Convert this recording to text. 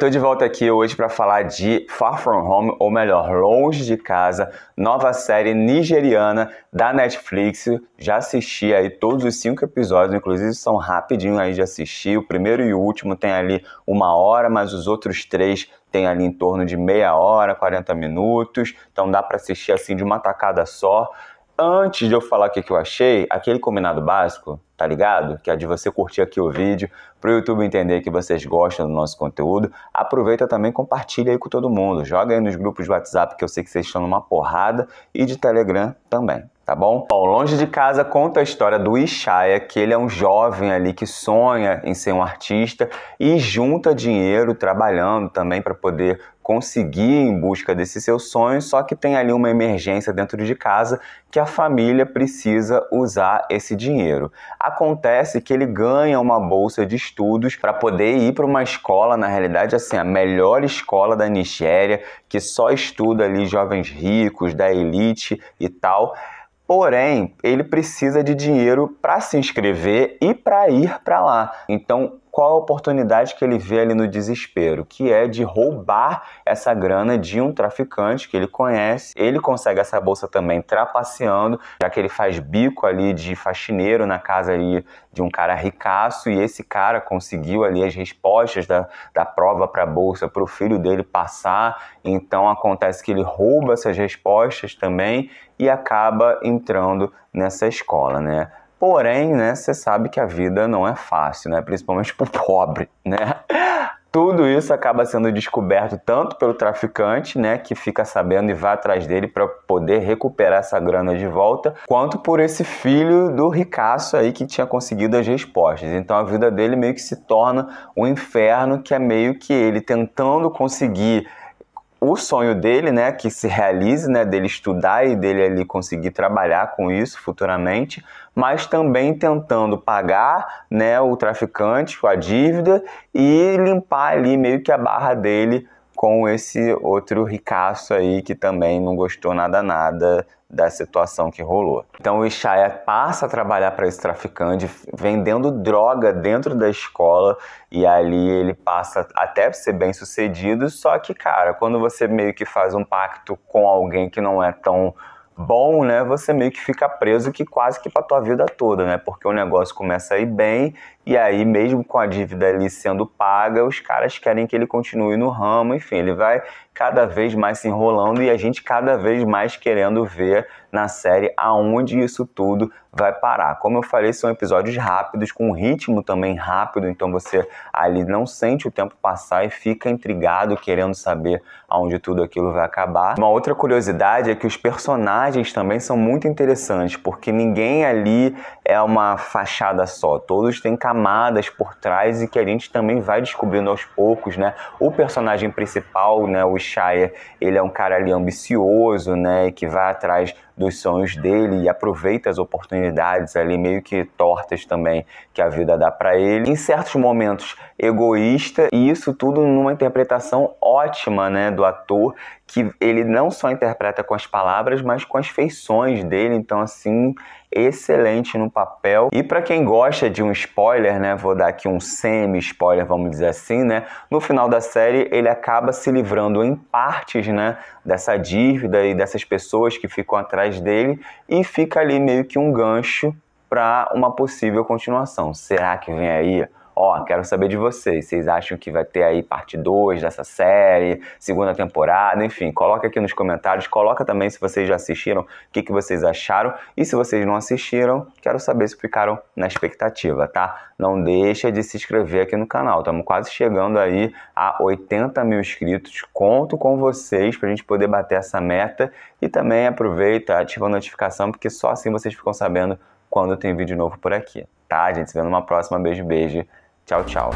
tô de volta aqui hoje para falar de Far From Home, ou melhor, Longe de Casa, nova série nigeriana da Netflix. Já assisti aí todos os cinco episódios, inclusive são rapidinho aí de assistir. O primeiro e o último tem ali uma hora, mas os outros três tem ali em torno de meia hora, 40 minutos. Então dá para assistir assim de uma tacada só. Antes de eu falar o que eu achei, aquele combinado básico, tá ligado? Que é de você curtir aqui o vídeo, pro YouTube entender que vocês gostam do nosso conteúdo. Aproveita também, compartilha aí com todo mundo. Joga aí nos grupos de WhatsApp, que eu sei que vocês estão numa porrada, e de Telegram também tá bom? Bom, Longe de Casa conta a história do Ishaya, que ele é um jovem ali que sonha em ser um artista e junta dinheiro trabalhando também para poder conseguir em busca desse seu sonho, só que tem ali uma emergência dentro de casa que a família precisa usar esse dinheiro. Acontece que ele ganha uma bolsa de estudos para poder ir para uma escola, na realidade, assim, a melhor escola da Nigéria, que só estuda ali jovens ricos, da elite e tal. Porém, ele precisa de dinheiro para se inscrever e para ir para lá. Então, qual a oportunidade que ele vê ali no desespero, que é de roubar essa grana de um traficante que ele conhece. Ele consegue essa bolsa também trapaceando, já que ele faz bico ali de faxineiro na casa ali de um cara ricaço e esse cara conseguiu ali as respostas da, da prova para a bolsa para o filho dele passar. Então acontece que ele rouba essas respostas também e acaba entrando nessa escola, né? Porém, né, você sabe que a vida não é fácil, né? Principalmente pro pobre, né? Tudo isso acaba sendo descoberto tanto pelo traficante, né, que fica sabendo e vai atrás dele para poder recuperar essa grana de volta, quanto por esse filho do ricaço aí que tinha conseguido as respostas. Então a vida dele meio que se torna um inferno que é meio que ele tentando conseguir o sonho dele, né, que se realize, né, dele estudar e dele ali conseguir trabalhar com isso futuramente, mas também tentando pagar, né, o traficante com a dívida e limpar ali meio que a barra dele com esse outro ricaço aí que também não gostou nada nada da situação que rolou. Então o Ishaya passa a trabalhar para esse traficante, vendendo droga dentro da escola, e ali ele passa até ser bem sucedido, só que, cara, quando você meio que faz um pacto com alguém que não é tão bom, né, você meio que fica preso que quase que para tua vida toda, né? Porque o negócio começa a ir bem e aí mesmo com a dívida ali sendo paga, os caras querem que ele continue no ramo, enfim, ele vai cada vez mais se enrolando e a gente cada vez mais querendo ver na série aonde isso tudo vai parar. Como eu falei, são episódios rápidos, com um ritmo também rápido, então você ali não sente o tempo passar e fica intrigado querendo saber aonde tudo aquilo vai acabar. Uma outra curiosidade é que os personagens personagens também são muito interessantes, porque ninguém ali é uma fachada só. Todos têm camadas por trás e que a gente também vai descobrindo aos poucos, né? O personagem principal, né, o Shire, ele é um cara ali ambicioso, né, que vai atrás dos sonhos dele e aproveita as oportunidades ali meio que tortas também que a vida dá para ele. Em certos momentos egoísta e isso tudo numa interpretação ótima, né, do ator que ele não só interpreta com as palavras, mas com as feições dele. Então assim, excelente no papel. E para quem gosta de um spoiler, né, vou dar aqui um semi-spoiler, vamos dizer assim, né, no final da série ele acaba se livrando em partes, né, dessa dívida e dessas pessoas que ficam atrás dele e fica ali meio que um gancho para uma possível continuação. Será que vem aí Ó, quero saber de vocês. Vocês acham que vai ter aí parte 2 dessa série, segunda temporada, enfim, coloca aqui nos comentários, coloca também se vocês já assistiram, o que, que vocês acharam. E se vocês não assistiram, quero saber se ficaram na expectativa, tá? Não deixa de se inscrever aqui no canal. Estamos quase chegando aí a 80 mil inscritos. Conto com vocês para a gente poder bater essa meta. E também aproveita, ativa a notificação, porque só assim vocês ficam sabendo quando tem vídeo novo por aqui, tá? A gente se vê numa próxima. Beijo, beijo. Tchau, tchau.